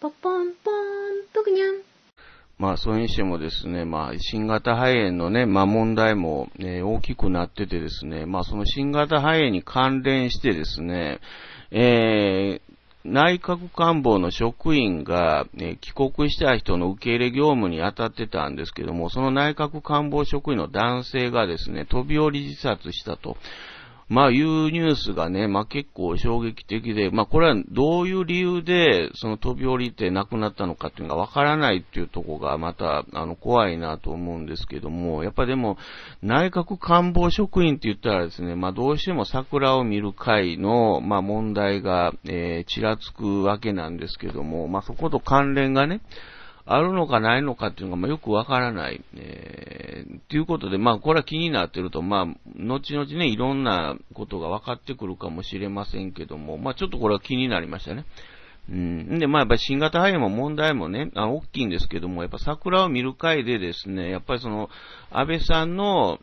ポポンポン、ぷにゃん。まあ、それにしてもですね、まあ、新型肺炎のね、まあ、問題も、ね、大きくなっててですね、まあ、その新型肺炎に関連してですね、えー、内閣官房の職員が、ね、帰国した人の受け入れ業務に当たってたんですけども、その内閣官房職員の男性がですね、飛び降り自殺したと。まあいうニュースがね、まあ結構衝撃的で、まあこれはどういう理由でその飛び降りて亡くなったのかっていうのがわからないっていうとこがまたあの怖いなと思うんですけども、やっぱでも内閣官房職員って言ったらですね、まあどうしても桜を見る会のまあ問題が、えー、ちらつくわけなんですけども、まあそこと関連がね、あるのかないのかっていうのが、まあ、よくわからない。えー、ということで、まあ、これは気になってると、まあ、後々ね、いろんなことが分かってくるかもしれませんけども、まあ、ちょっとこれは気になりましたね。うん。で、まあ、やっぱり新型肺炎も問題もね、あ大きいんですけども、やっぱ桜を見る会でですね、やっぱりその、安倍さんの、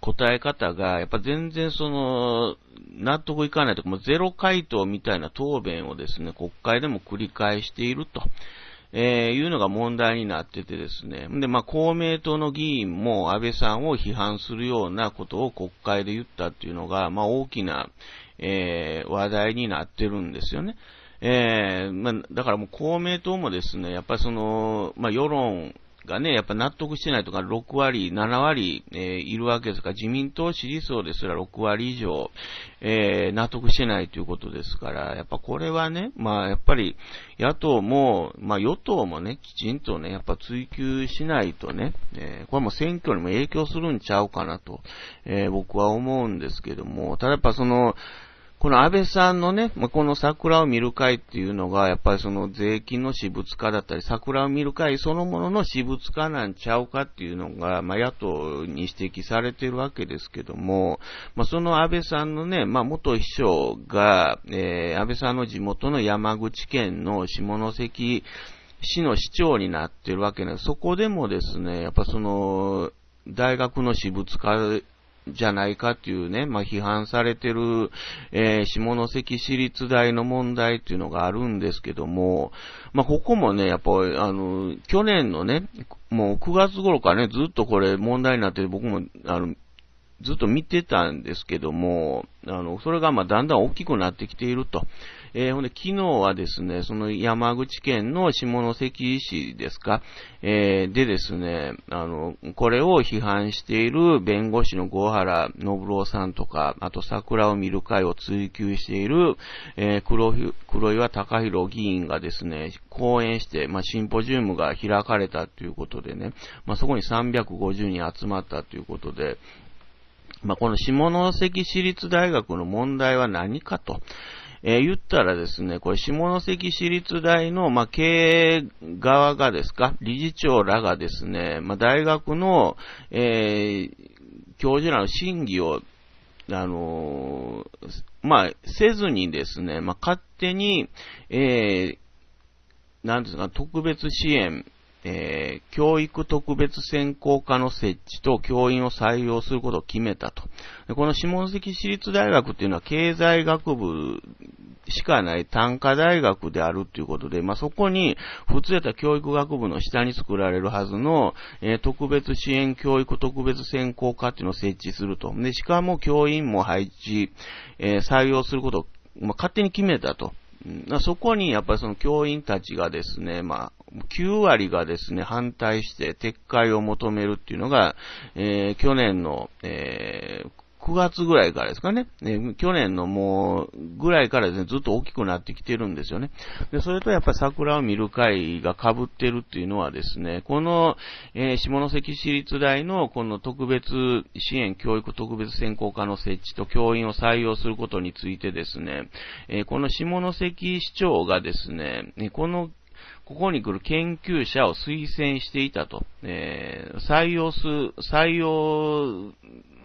答え方が、やっぱ全然その、納得いかないとか、もうゼロ回答みたいな答弁をですね、国会でも繰り返していると。えー、いうのが問題になっててですね。で、まあ、公明党の議員も安倍さんを批判するようなことを国会で言ったっていうのが、まあ、大きな、えー、話題になってるんですよね。えー、まあ、だからもう公明党もですね、やっぱりその、まあ、世論がね、やっぱ納得してないとか、6割、7割、えー、いるわけですから、自民党支持層ですら6割以上、えー、納得してないということですから、やっぱこれはね、まあやっぱり野党も、まあ与党もね、きちんとね、やっぱ追求しないとね、えー、これも選挙にも影響するんちゃうかなと、え僕は思うんですけども、ただやっぱその、この安倍さんのね、まあ、この桜を見る会っていうのが、やっぱりその税金の私物化だったり、桜を見る会そのものの私物化なんちゃうかっていうのが、まあ、野党に指摘されてるわけですけども、まあ、その安倍さんのね、まあ、元秘書が、えー、安倍さんの地元の山口県の下関市の市長になってるわけなんです。そこでもですね、やっぱその、大学の私物化じゃないかっていうね、まあ、批判されてる、えー、下関市立大の問題っていうのがあるんですけども、まあ、ここもね、やっぱ、あの、去年のね、もう9月頃からね、ずっとこれ問題になって僕も、あの、ずっと見てたんですけども、あの、それがまだんだん大きくなってきていると。えー、ほんで、昨日はですね、その山口県の下関市ですか、えー、でですね、あの、これを批判している弁護士の郷原信郎さんとか、あと桜を見る会を追求している、えー、黒黒岩隆弘議員がですね、講演して、まあ、シンポジウムが開かれたということでね、まあ、そこに350人集まったということで、まあ、この下関市立大学の問題は何かとえー、言ったらですね、これ下関市立大の、まあ、経営側がですか、理事長らがですね、まあ、大学の、えー、教授らの審議を、あのー、まあ、せずにですね、まあ、勝手に、えー、なんですか、特別支援えー、教育特別専攻科の設置と教員を採用することを決めたと。でこの下関市立大学っていうのは経済学部しかない単科大学であるということで、まあ、そこに普通やった教育学部の下に作られるはずの、えー、特別支援教育特別専攻科っていうのを設置すると。で、しかも教員も配置、えー、採用することを、まあ、勝手に決めたと。うん、そこにやっぱりその教員たちがですね、まあ、9割がですね、反対して撤回を求めるっていうのが、えー、去年の、えー、9月ぐらいからですかね。ね去年のもう、ぐらいからですね、ずっと大きくなってきてるんですよね。で、それとやっぱり桜を見る会が被ってるっていうのはですね、この、えー、下関市立大のこの特別支援教育特別専攻科の設置と教員を採用することについてですね、えー、この下関市長がですね、このここに来る研究者を推薦していたと、えー、採用す、採用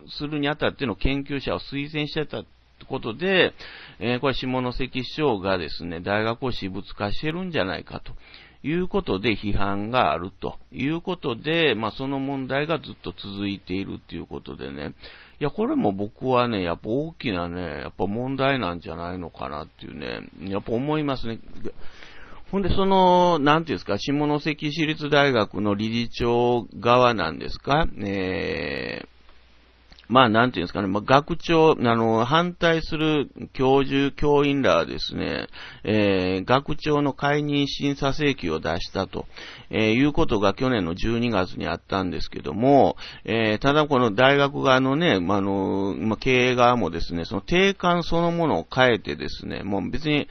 するにあたっての研究者を推薦してたことで、えー、これ下関市長がですね、大学を私物化してるんじゃないかと。いうことで批判があるということで、まあその問題がずっと続いているっていうことでね。いや、これも僕はね、やっぱ大きなね、やっぱ問題なんじゃないのかなっていうね、やっぱ思いますね。ほんで、その、なんていうんですか、下関市立大学の理事長側なんですか、えー、まあ、なんていうんですかね、まあ、学長、あの、反対する教授、教員らはですね、えー、学長の解任審査請求を出したと、えー、いうことが去年の12月にあったんですけども、えー、ただこの大学側のね、まあ、の、まあ、経営側もですね、その定款そのものを変えてですね、もう別に、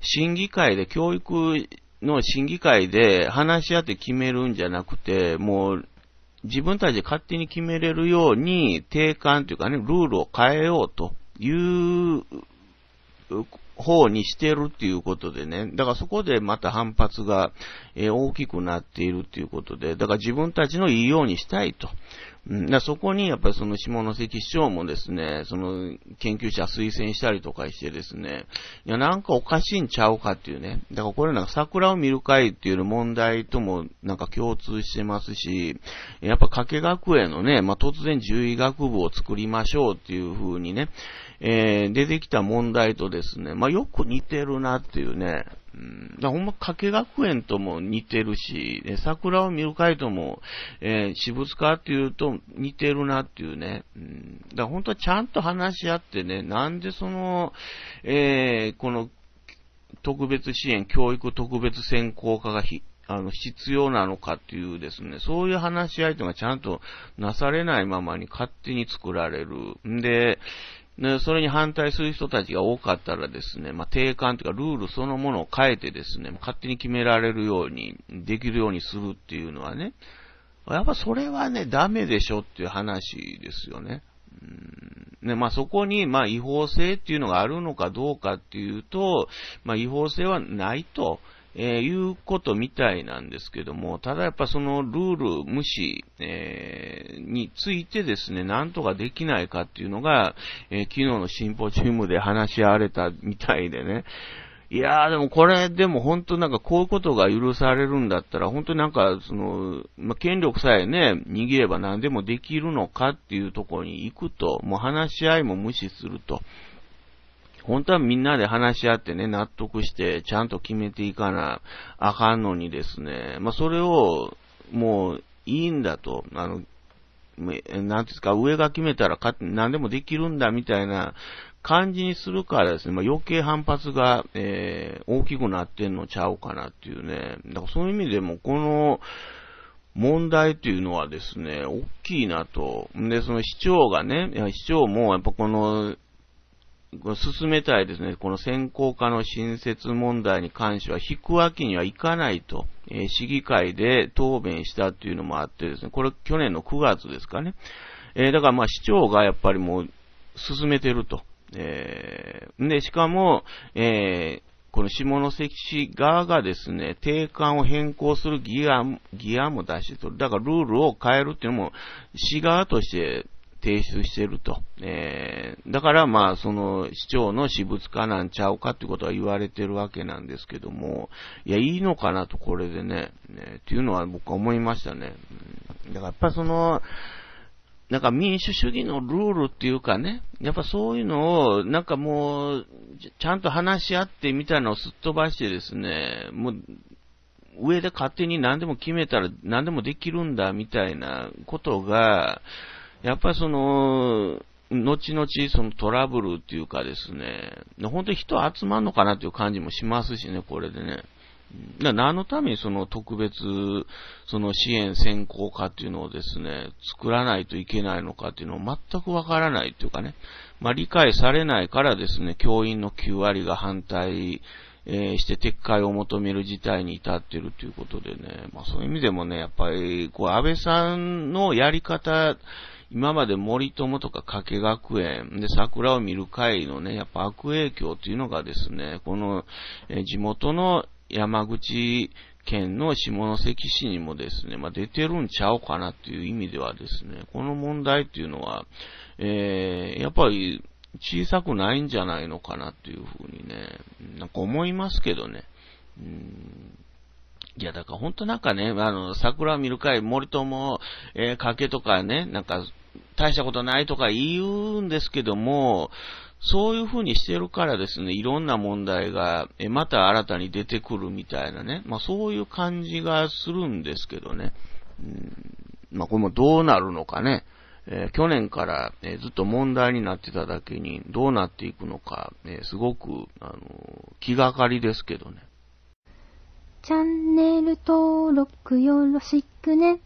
審議会で教育の審議会で話し合って決めるんじゃなくて、もう自分たちで勝手に決めれるように、定款というかね、ルールを変えようという方にしてるっていうことでね、だからそこでまた反発が、大きくなっているっていうことで、だから自分たちのいいようにしたいとうん、だそこにやっぱりその下関市長もですね、その研究者推薦したりとかしてですね、いやなんかおかしいんちゃうかっていうね、だからこれなんか桜を見る会っていう問題ともなんか共通してますし、やっぱ加計学園のね、まあ、突然獣医学部を作りましょうっていう風にね、えー、出てきた問題とですね、まあ、よく似てるなっていうね、うん、だほんま、加計学園とも似てるし、ね、桜を見る会とも、えー、私物化っていうと似てるなっていうね。うん、だ本当はちゃんと話し合ってね、なんでその、えー、この、特別支援、教育特別専攻化がひあの、必要なのかっていうですね、そういう話し合いというのがちゃんとなされないままに勝手に作られる。んで、ね、それに反対する人たちが多かったらですね、まあ、定款というかルールそのものを変えてですね、勝手に決められるように、できるようにするっていうのはね、やっぱそれはね、ダメでしょっていう話ですよね。うんね、まあ、そこに、まあ、違法性っていうのがあるのかどうかっていうと、まあ、違法性はないとえー、いうことみたいなんですけども、ただやっぱそのルール無視、えー、についてですね、なんとかできないかっていうのが、えー、昨日のシンポジウムで話し合われたみたいでね、いやー、でもこれ、でも本当なんかこういうことが許されるんだったら、本当になんか、その、まあ、権力さえね、握れば何でもできるのかっていうところに行くと、もう話し合いも無視すると。本当はみんなで話し合ってね、納得して、ちゃんと決めていかなあかんのにですね、まあ、それを、もう、いいんだと、あの、なんですか、上が決めたらか、何でもできるんだ、みたいな感じにするからですね、まあ、余計反発が、えー、大きくなってんのちゃうかなっていうね。だからそういう意味でも、この、問題っていうのはですね、大きいなと。で、その市長がね、市長もやっぱこの進めたいですね、この専攻課の新設問題に関しては、引くわけにはいかないと、え市議会で答弁したっていうのもあってですね、これ去年の9月ですかね。えだからまあ市長がやっぱりもう進めてると。えー、で、しかも、えーこの下関市側がですね、定款を変更する議案、議案も出してる。だからルールを変えるっていうのも、市側として提出してると。えー、だからまあ、その市長の私物化なんちゃうかってことは言われてるわけなんですけども、いや、いいのかなと、これでね、ねっていうのは僕は思いましたね。だからやっぱその、なんか民主主義のルールっていうかね、やっぱそういうのを、なんかもう、ちゃんと話し合ってみたいのをすっ飛ばしてですね、もう、上で勝手に何でも決めたら何でもできるんだみたいなことが、やっぱりその、後々そのトラブルっていうかですね、本当に人集まんのかなっていう感じもしますしね、これでね。だ何のためにその特別、その支援先行課っていうのをですね、作らないといけないのかっていうのを全くわからないっていうかね、まあ理解されないからですね、教員の9割が反対、えー、して撤回を求める事態に至っているということでね、まあそういう意味でもね、やっぱり、こう安倍さんのやり方、今まで森友とか加計学園で桜を見る会のね、やっぱ悪影響というのがですね、この、え地元の山口県の下関市にもですね、まあ、出てるんちゃうかなっていう意味ではですね、この問題っていうのは、えー、やっぱり小さくないんじゃないのかなっていうふうにね、なんか思いますけどね。うんいや、だから本当なんかね、あの、桜見る会、森友、えー、けとかね、なんか、大したことないとか言うんですけども、そういうふうにしてるからですね、いろんな問題が、え、また新たに出てくるみたいなね、まあそういう感じがするんですけどね。うん、まあこれもどうなるのかね。えー、去年から、えー、ずっと問題になってただけに、どうなっていくのか、えー、すごく、あの気がかりですけどね。チャンネル登録よろしくね。